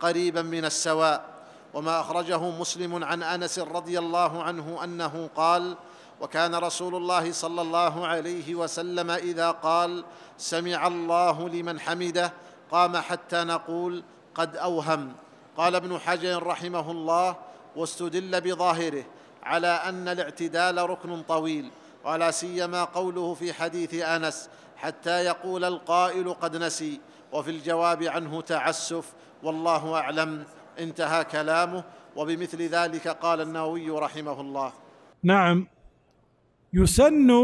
قريبا من السواء وما اخرجه مسلم عن انس رضي الله عنه انه قال وكان رسول الله صلى الله عليه وسلم اذا قال سمع الله لمن حمده قام حتى نقول قد اوهم قال ابن حجر رحمه الله واستدل بظاهره على ان الاعتدال ركن طويل ولا سيما قوله في حديث انس حتى يقول القائل قد نسي وفي الجواب عنه تعسف والله اعلم انتهى كلامه وبمثل ذلك قال النووي رحمه الله نعم يسن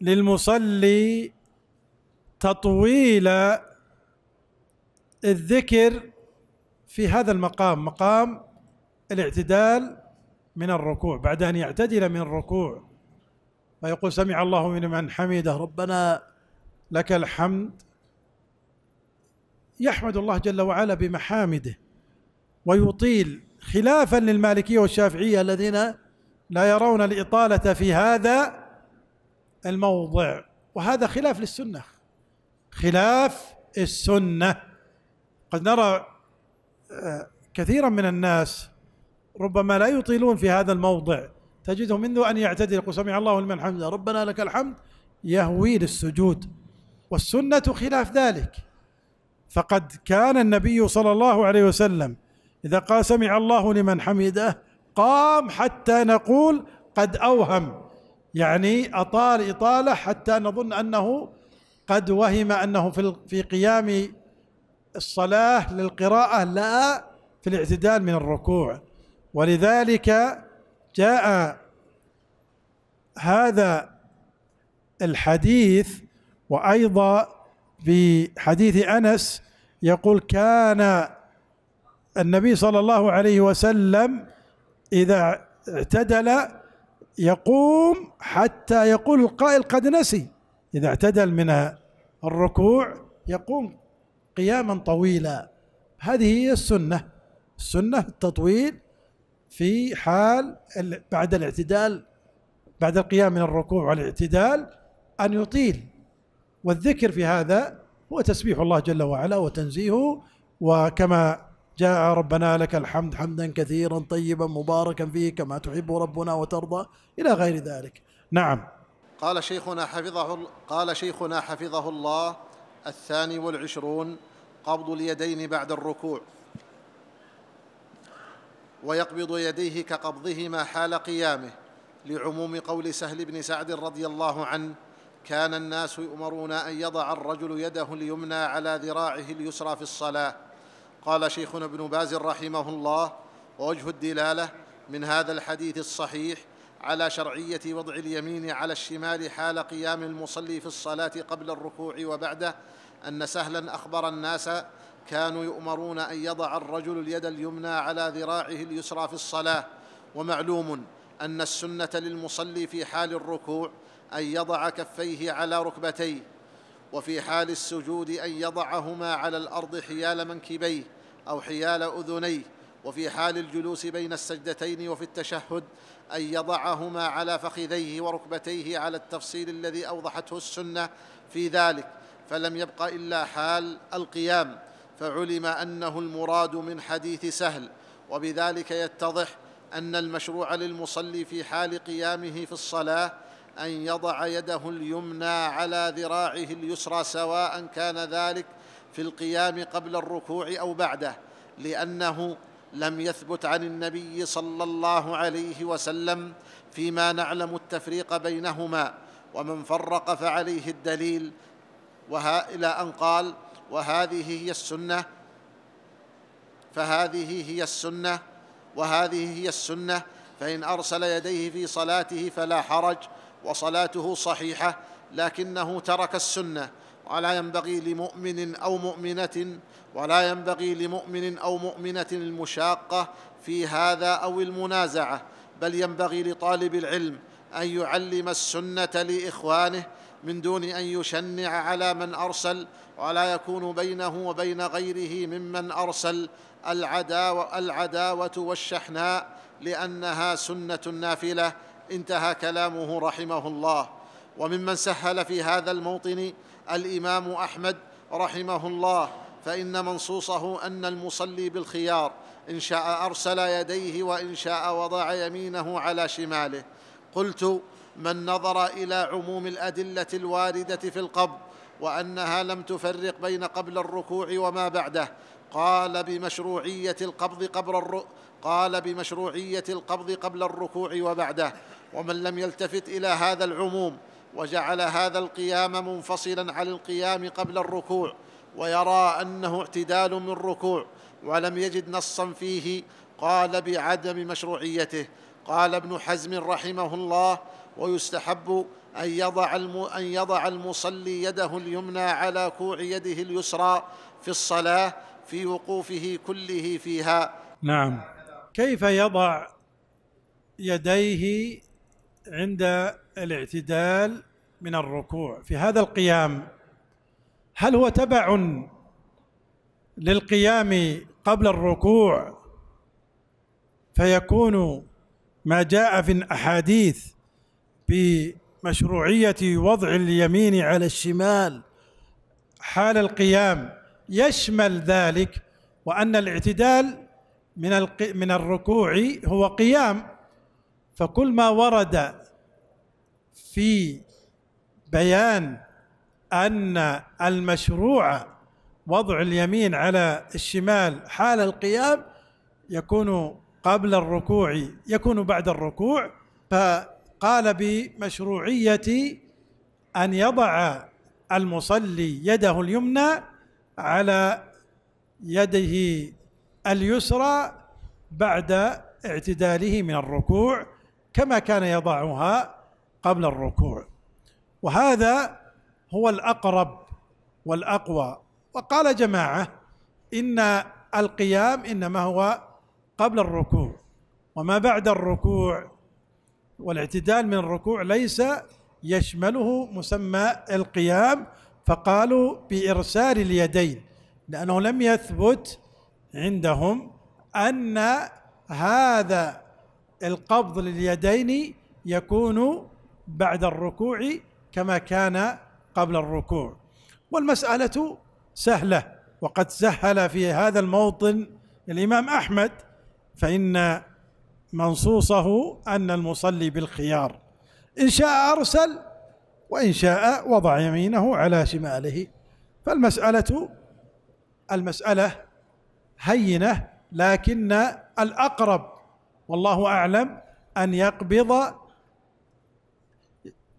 للمصلي تطويل الذكر في هذا المقام مقام الاعتدال من الركوع بعد ان يعتدل من الركوع فيقول سمع الله من من حمده ربنا لك الحمد يحمد الله جل وعلا بمحامده ويطيل خلافا للمالكية والشافعية الذين لا يرون الإطالة في هذا الموضع وهذا خلاف للسنة خلاف السنة قد نرى آه، كثيرا من الناس ربما لا يطيلون في هذا الموضع تجده منذ أن يعتدل يقول سمع الله لمن حمده ربنا لك الحمد يهوي للسجود والسنة خلاف ذلك فقد كان النبي صلى الله عليه وسلم إذا قال سمع الله لمن حمده قام حتى نقول قد أوهم يعني أطال إطالة حتى نظن أنه قد وهم أنه في في قيام الصلاة للقراءة لا في الاعتدال من الركوع ولذلك جاء هذا الحديث وأيضا في حديث أنس يقول كان النبي صلى الله عليه وسلم إذا اعتدل يقوم حتى يقول القائل قد نسي إذا اعتدل من الركوع يقوم قياما طويلا هذه هي السنة السنة التطويل في حال بعد الاعتدال بعد القيام من الركوع والاعتدال أن يطيل والذكر في هذا هو تسبيح الله جل وعلا وتنزيهه وكما جاء ربنا لك الحمد حمدا كثيرا طيبا مباركا فيه كما تحب ربنا وترضى إلى غير ذلك نعم قال شيخنا حفظه قال شيخنا حفظه الله الثاني والعشرون قبض اليدين بعد الركوع ويقبض يديه كقبضهما حال قيامه لعموم قول سهل بن سعد رضي الله عنه كان الناس يؤمرون ان يضع الرجل يده اليمنى على ذراعه اليسرى في الصلاه قال شيخنا ابن باز رحمه الله ووجه الدلاله من هذا الحديث الصحيح على شرعيه وضع اليمين على الشمال حال قيام المصلي في الصلاه قبل الركوع وبعده ان سهلا اخبر الناس كانوا يؤمرون ان يضع الرجل اليد اليمنى على ذراعه اليسرى في الصلاه ومعلوم ان السنه للمصلي في حال الركوع ان يضع كفيه على ركبتيه وفي حال السجود أن يضعهما على الأرض حيال منكبيه أو حيال أذنيه وفي حال الجلوس بين السجدتين وفي التشهد أن يضعهما على فخذيه وركبتيه على التفصيل الذي أوضحته السنة في ذلك فلم يبق إلا حال القيام فعلم أنه المراد من حديث سهل وبذلك يتضح أن المشروع للمصلي في حال قيامه في الصلاة ان يضع يده اليمنى على ذراعه اليسرى سواء كان ذلك في القيام قبل الركوع او بعده لانه لم يثبت عن النبي صلى الله عليه وسلم فيما نعلم التفريق بينهما ومن فرق فعليه الدليل وها الى ان قال وهذه هي السنه فهذه هي السنه وهذه هي السنه فان ارسل يديه في صلاته فلا حرج وصلاته صحيحه لكنه ترك السنه ولا ينبغي لمؤمن او مؤمنه ولا ينبغي لمؤمن او مؤمنه المشاقه في هذا او المنازعه بل ينبغي لطالب العلم ان يعلم السنه لاخوانه من دون ان يشنع على من ارسل ولا يكون بينه وبين غيره ممن ارسل العداوه, والشحناء لانها سنه نافله انتهى كلامه رحمه الله وممن سهل في هذا الموطن الامام احمد رحمه الله فان منصوصه ان المصلي بالخيار ان شاء ارسل يديه وان شاء وضع يمينه على شماله قلت من نظر الى عموم الادله الوارده في القبض وانها لم تفرق بين قبل الركوع وما بعده قال بمشروعيه القبض قبل الركوع قال بمشروعيه القبض قبل الركوع وبعده ومن لم يلتفت إلى هذا العموم وجعل هذا القيام منفصلا عن القيام قبل الركوع ويرى أنه اعتدال من ركوع ولم يجد نصا فيه قال بعدم مشروعيته قال ابن حزم رحمه الله ويستحب أن يضع أن يضع المصلي يده اليمنى على كوع يده اليسرى في الصلاة في وقوفه كله فيها. نعم. كيف يضع يديه عند الاعتدال من الركوع في هذا القيام هل هو تبع للقيام قبل الركوع فيكون ما جاء في الاحاديث بمشروعيه وضع اليمين على الشمال حال القيام يشمل ذلك وان الاعتدال من من الركوع هو قيام فكل ما ورد في بيان ان المشروع وضع اليمين على الشمال حال القيام يكون قبل الركوع يكون بعد الركوع فقال بمشروعيه ان يضع المصلي يده اليمنى على يده اليسرى بعد اعتداله من الركوع كما كان يضعها قبل الركوع وهذا هو الاقرب والاقوى وقال جماعه ان القيام انما هو قبل الركوع وما بعد الركوع والاعتدال من الركوع ليس يشمله مسمى القيام فقالوا بارسال اليدين لانه لم يثبت عندهم ان هذا القبض لليدين يكون بعد الركوع كما كان قبل الركوع والمسألة سهلة وقد سهل في هذا الموطن الإمام أحمد فإن منصوصه أن المصلي بالخيار إن شاء أرسل وإن شاء وضع يمينه على شماله فالمسألة المسألة هينة لكن الأقرب والله اعلم ان يقبض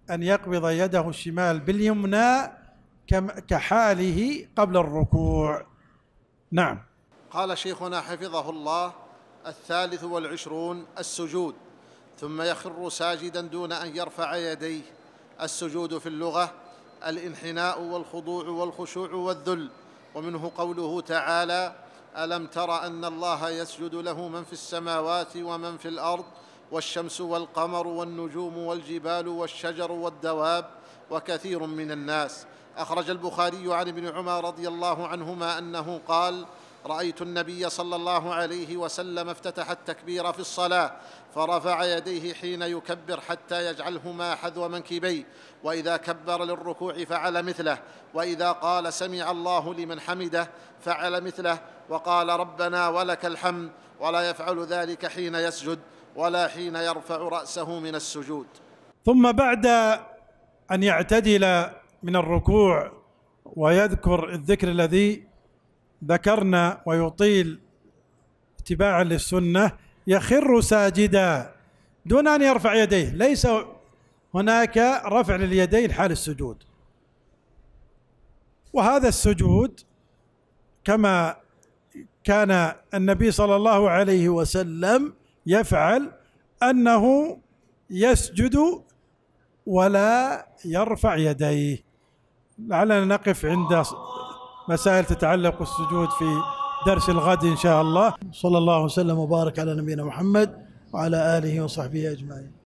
ان يقبض يده الشمال باليمنى كحاله قبل الركوع نعم قال شيخنا حفظه الله الثالث والعشرون السجود ثم يخر ساجدا دون ان يرفع يديه السجود في اللغه الانحناء والخضوع والخشوع والذل ومنه قوله تعالى الم تر ان الله يسجد له من في السماوات ومن في الارض والشمس والقمر والنجوم والجبال والشجر والدواب وكثير من الناس اخرج البخاري عن ابن عمر رضي الله عنهما انه قال رايت النبي صلى الله عليه وسلم افتتح التكبير في الصلاه فرفع يديه حين يكبر حتى يجعلهما حذو منكبيه واذا كبر للركوع فعل مثله واذا قال سمع الله لمن حمده فعل مثله وقال ربنا ولك الحمد ولا يفعل ذلك حين يسجد ولا حين يرفع راسه من السجود ثم بعد ان يعتدل من الركوع ويذكر الذكر الذي ذكرنا ويطيل اتباعا للسنة يخر ساجدا دون أن يرفع يديه ليس هناك رفع لليدين حال السجود وهذا السجود كما كان النبي صلى الله عليه وسلم يفعل انه يسجد ولا يرفع يديه لعلنا نقف عند مسائل تتعلق بالسجود في درس الغد إن شاء الله صلى الله وسلم وبارك على نبينا محمد وعلى آله وصحبه أجمعين